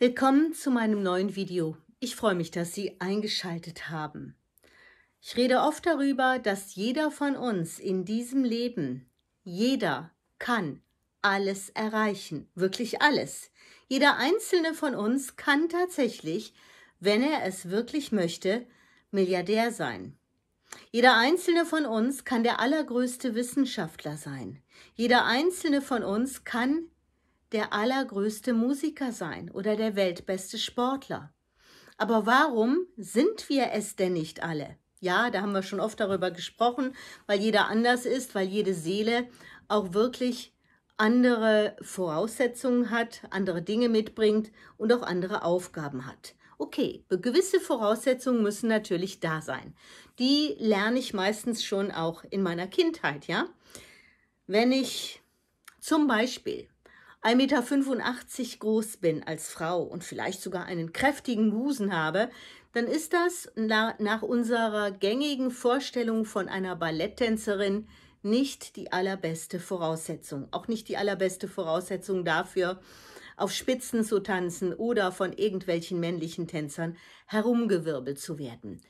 Willkommen zu meinem neuen Video. Ich freue mich, dass Sie eingeschaltet haben. Ich rede oft darüber, dass jeder von uns in diesem Leben, jeder kann alles erreichen, wirklich alles. Jeder einzelne von uns kann tatsächlich, wenn er es wirklich möchte, Milliardär sein. Jeder einzelne von uns kann der allergrößte Wissenschaftler sein. Jeder einzelne von uns kann der allergrößte Musiker sein oder der weltbeste Sportler. Aber warum sind wir es denn nicht alle? Ja, da haben wir schon oft darüber gesprochen, weil jeder anders ist, weil jede Seele auch wirklich andere Voraussetzungen hat, andere Dinge mitbringt und auch andere Aufgaben hat. Okay, gewisse Voraussetzungen müssen natürlich da sein. Die lerne ich meistens schon auch in meiner Kindheit, ja. Wenn ich zum Beispiel 1,85 Meter groß bin als Frau und vielleicht sogar einen kräftigen Busen habe, dann ist das nach unserer gängigen Vorstellung von einer Balletttänzerin nicht die allerbeste Voraussetzung. Auch nicht die allerbeste Voraussetzung dafür, auf Spitzen zu tanzen oder von irgendwelchen männlichen Tänzern herumgewirbelt zu werden.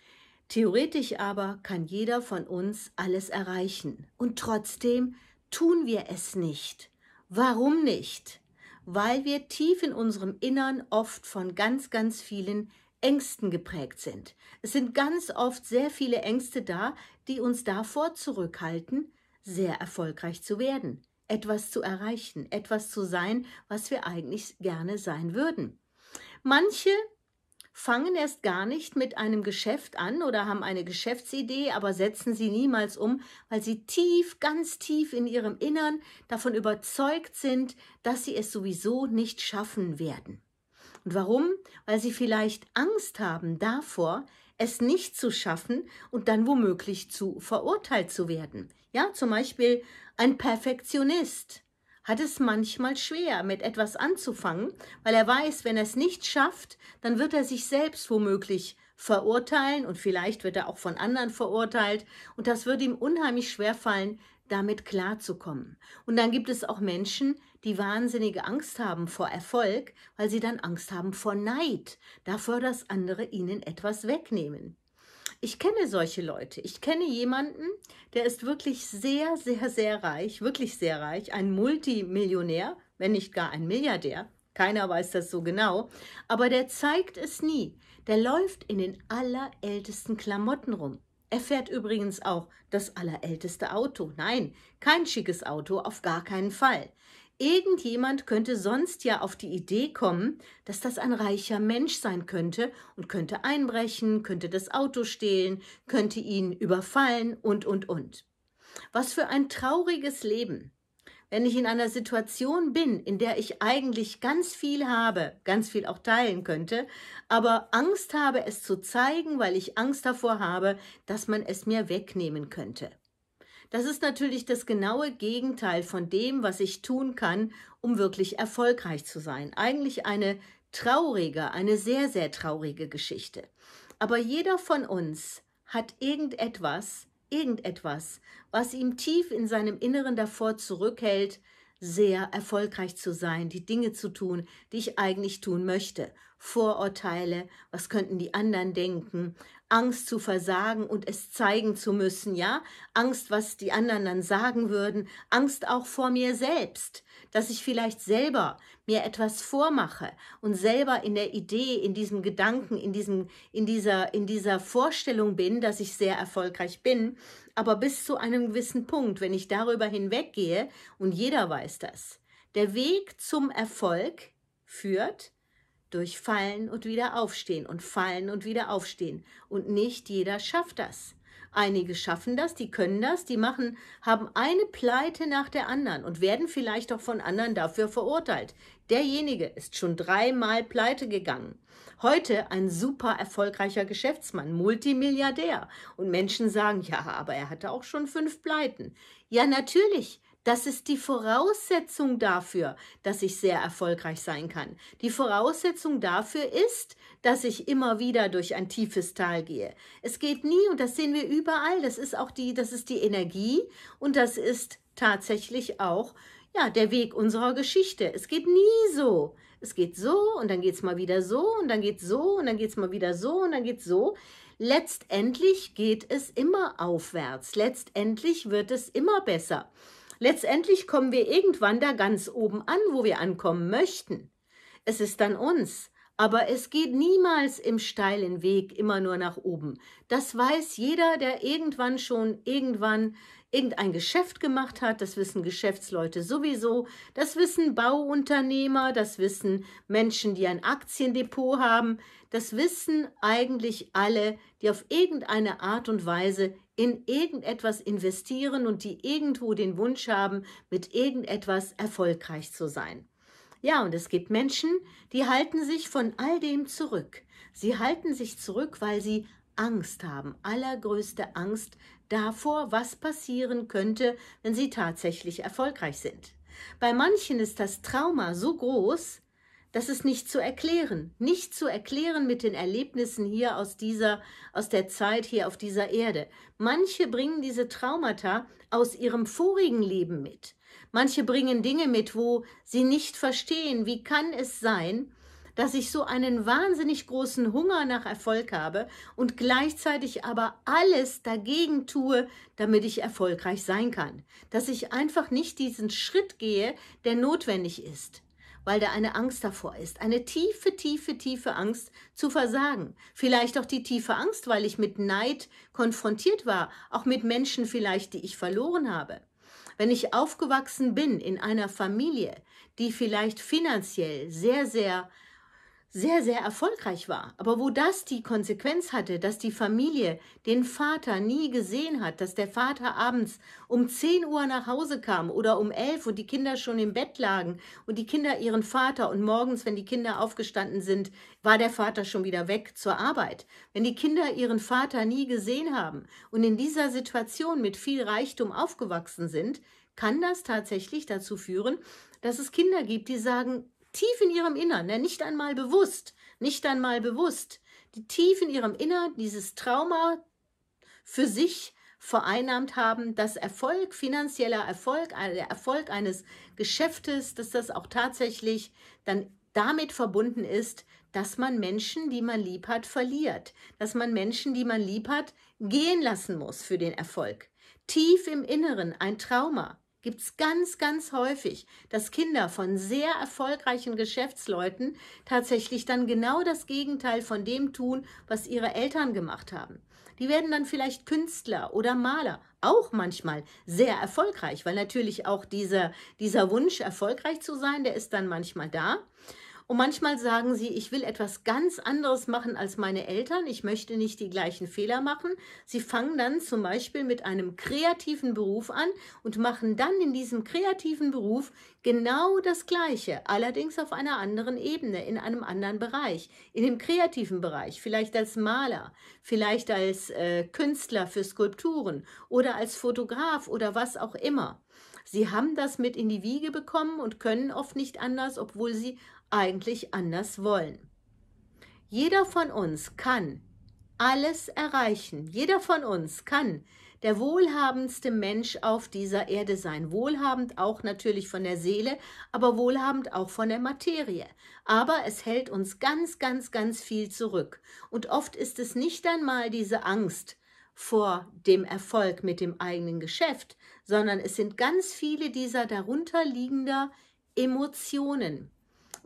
Theoretisch aber kann jeder von uns alles erreichen. Und trotzdem tun wir es nicht. Warum nicht? Weil wir tief in unserem Innern oft von ganz, ganz vielen Ängsten geprägt sind. Es sind ganz oft sehr viele Ängste da, die uns davor zurückhalten, sehr erfolgreich zu werden, etwas zu erreichen, etwas zu sein, was wir eigentlich gerne sein würden. Manche fangen erst gar nicht mit einem Geschäft an oder haben eine Geschäftsidee, aber setzen sie niemals um, weil sie tief, ganz tief in ihrem Innern davon überzeugt sind, dass sie es sowieso nicht schaffen werden. Und warum? Weil sie vielleicht Angst haben davor, es nicht zu schaffen und dann womöglich zu verurteilt zu werden. Ja, zum Beispiel ein Perfektionist hat es manchmal schwer, mit etwas anzufangen, weil er weiß, wenn er es nicht schafft, dann wird er sich selbst womöglich verurteilen und vielleicht wird er auch von anderen verurteilt und das wird ihm unheimlich schwer fallen, damit klarzukommen. Und dann gibt es auch Menschen, die wahnsinnige Angst haben vor Erfolg, weil sie dann Angst haben vor Neid, davor, dass andere ihnen etwas wegnehmen. Ich kenne solche Leute. Ich kenne jemanden, der ist wirklich sehr, sehr, sehr reich, wirklich sehr reich, ein Multimillionär, wenn nicht gar ein Milliardär. Keiner weiß das so genau, aber der zeigt es nie. Der läuft in den allerältesten Klamotten rum. Er fährt übrigens auch das allerälteste Auto. Nein, kein schickes Auto, auf gar keinen Fall. Irgendjemand könnte sonst ja auf die Idee kommen, dass das ein reicher Mensch sein könnte und könnte einbrechen, könnte das Auto stehlen, könnte ihn überfallen und, und, und. Was für ein trauriges Leben. Wenn ich in einer Situation bin, in der ich eigentlich ganz viel habe, ganz viel auch teilen könnte, aber Angst habe, es zu zeigen, weil ich Angst davor habe, dass man es mir wegnehmen könnte. Das ist natürlich das genaue Gegenteil von dem, was ich tun kann, um wirklich erfolgreich zu sein. Eigentlich eine traurige, eine sehr, sehr traurige Geschichte. Aber jeder von uns hat irgendetwas, irgendetwas, was ihm tief in seinem Inneren davor zurückhält, sehr erfolgreich zu sein, die Dinge zu tun, die ich eigentlich tun möchte. Vorurteile, was könnten die anderen denken, Angst zu versagen und es zeigen zu müssen, ja? Angst, was die anderen dann sagen würden, Angst auch vor mir selbst, dass ich vielleicht selber mir etwas vormache und selber in der Idee, in diesem Gedanken, in diesem in dieser in dieser Vorstellung bin, dass ich sehr erfolgreich bin, aber bis zu einem gewissen Punkt, wenn ich darüber hinweggehe und jeder weiß das. Der Weg zum Erfolg führt durch Fallen und wieder aufstehen und fallen und wieder aufstehen. Und nicht jeder schafft das. Einige schaffen das, die können das, die machen, haben eine Pleite nach der anderen und werden vielleicht auch von anderen dafür verurteilt. Derjenige ist schon dreimal pleite gegangen. Heute ein super erfolgreicher Geschäftsmann, Multimilliardär. Und Menschen sagen, ja, aber er hatte auch schon fünf Pleiten. Ja, natürlich. Das ist die Voraussetzung dafür, dass ich sehr erfolgreich sein kann. Die Voraussetzung dafür ist, dass ich immer wieder durch ein tiefes Tal gehe. Es geht nie, und das sehen wir überall, das ist auch die, das ist die Energie und das ist tatsächlich auch ja, der Weg unserer Geschichte. Es geht nie so. Es geht so und dann geht es mal wieder so und dann geht so und dann geht es mal wieder so und dann geht es so. Letztendlich geht es immer aufwärts. Letztendlich wird es immer besser. Letztendlich kommen wir irgendwann da ganz oben an, wo wir ankommen möchten. Es ist an uns, aber es geht niemals im steilen Weg immer nur nach oben. Das weiß jeder, der irgendwann schon irgendwann irgendein Geschäft gemacht hat. Das wissen Geschäftsleute sowieso. Das wissen Bauunternehmer, das wissen Menschen, die ein Aktiendepot haben. Das wissen eigentlich alle, die auf irgendeine Art und Weise in irgendetwas investieren und die irgendwo den Wunsch haben, mit irgendetwas erfolgreich zu sein. Ja, und es gibt Menschen, die halten sich von all dem zurück. Sie halten sich zurück, weil sie Angst haben, allergrößte Angst davor, was passieren könnte, wenn sie tatsächlich erfolgreich sind. Bei manchen ist das Trauma so groß, das ist nicht zu erklären, nicht zu erklären mit den Erlebnissen hier aus dieser, aus der Zeit hier auf dieser Erde. Manche bringen diese Traumata aus ihrem vorigen Leben mit. Manche bringen Dinge mit, wo sie nicht verstehen, wie kann es sein, dass ich so einen wahnsinnig großen Hunger nach Erfolg habe und gleichzeitig aber alles dagegen tue, damit ich erfolgreich sein kann. Dass ich einfach nicht diesen Schritt gehe, der notwendig ist weil da eine Angst davor ist, eine tiefe, tiefe, tiefe Angst zu versagen. Vielleicht auch die tiefe Angst, weil ich mit Neid konfrontiert war, auch mit Menschen vielleicht, die ich verloren habe. Wenn ich aufgewachsen bin in einer Familie, die vielleicht finanziell sehr, sehr sehr, sehr erfolgreich war. Aber wo das die Konsequenz hatte, dass die Familie den Vater nie gesehen hat, dass der Vater abends um 10 Uhr nach Hause kam oder um 11 und die Kinder schon im Bett lagen und die Kinder ihren Vater und morgens, wenn die Kinder aufgestanden sind, war der Vater schon wieder weg zur Arbeit. Wenn die Kinder ihren Vater nie gesehen haben und in dieser Situation mit viel Reichtum aufgewachsen sind, kann das tatsächlich dazu führen, dass es Kinder gibt, die sagen, tief in ihrem Innern, ne, nicht einmal bewusst, nicht einmal bewusst, die tief in ihrem Innern dieses Trauma für sich vereinnahmt haben, dass Erfolg, finanzieller Erfolg, der Erfolg eines Geschäftes, dass das auch tatsächlich dann damit verbunden ist, dass man Menschen, die man lieb hat, verliert, dass man Menschen, die man lieb hat, gehen lassen muss für den Erfolg. Tief im Inneren ein Trauma gibt es ganz, ganz häufig, dass Kinder von sehr erfolgreichen Geschäftsleuten tatsächlich dann genau das Gegenteil von dem tun, was ihre Eltern gemacht haben. Die werden dann vielleicht Künstler oder Maler, auch manchmal sehr erfolgreich, weil natürlich auch dieser, dieser Wunsch, erfolgreich zu sein, der ist dann manchmal da. Und manchmal sagen sie, ich will etwas ganz anderes machen als meine Eltern, ich möchte nicht die gleichen Fehler machen. Sie fangen dann zum Beispiel mit einem kreativen Beruf an und machen dann in diesem kreativen Beruf genau das Gleiche, allerdings auf einer anderen Ebene, in einem anderen Bereich, in dem kreativen Bereich, vielleicht als Maler, vielleicht als äh, Künstler für Skulpturen oder als Fotograf oder was auch immer. Sie haben das mit in die Wiege bekommen und können oft nicht anders, obwohl sie eigentlich anders wollen. Jeder von uns kann alles erreichen. Jeder von uns kann der wohlhabendste Mensch auf dieser Erde sein. Wohlhabend auch natürlich von der Seele, aber wohlhabend auch von der Materie. Aber es hält uns ganz, ganz, ganz viel zurück. Und oft ist es nicht einmal diese Angst vor dem Erfolg mit dem eigenen Geschäft, sondern es sind ganz viele dieser darunterliegender Emotionen.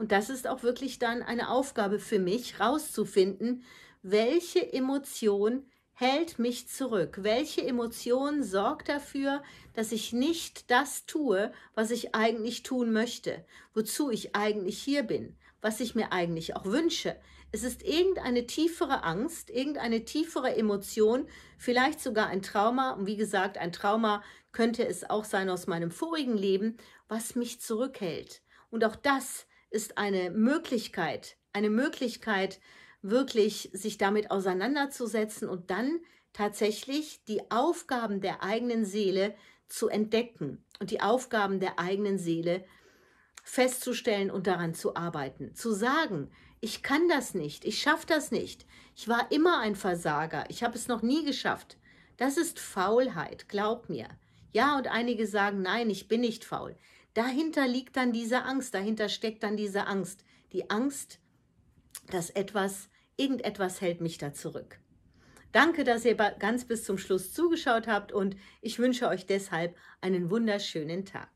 Und das ist auch wirklich dann eine Aufgabe für mich, rauszufinden, welche Emotion hält mich zurück? Welche Emotion sorgt dafür, dass ich nicht das tue, was ich eigentlich tun möchte, wozu ich eigentlich hier bin, was ich mir eigentlich auch wünsche? Es ist irgendeine tiefere Angst, irgendeine tiefere Emotion, vielleicht sogar ein Trauma. Und wie gesagt, ein Trauma könnte es auch sein aus meinem vorigen Leben, was mich zurückhält. Und auch das ist ist eine Möglichkeit, eine Möglichkeit, wirklich sich damit auseinanderzusetzen und dann tatsächlich die Aufgaben der eigenen Seele zu entdecken und die Aufgaben der eigenen Seele festzustellen und daran zu arbeiten. Zu sagen, ich kann das nicht, ich schaffe das nicht, ich war immer ein Versager, ich habe es noch nie geschafft. Das ist Faulheit, glaub mir. Ja, und einige sagen, nein, ich bin nicht faul dahinter liegt dann diese Angst, dahinter steckt dann diese Angst. Die Angst, dass etwas, irgendetwas hält mich da zurück. Danke, dass ihr ganz bis zum Schluss zugeschaut habt und ich wünsche euch deshalb einen wunderschönen Tag.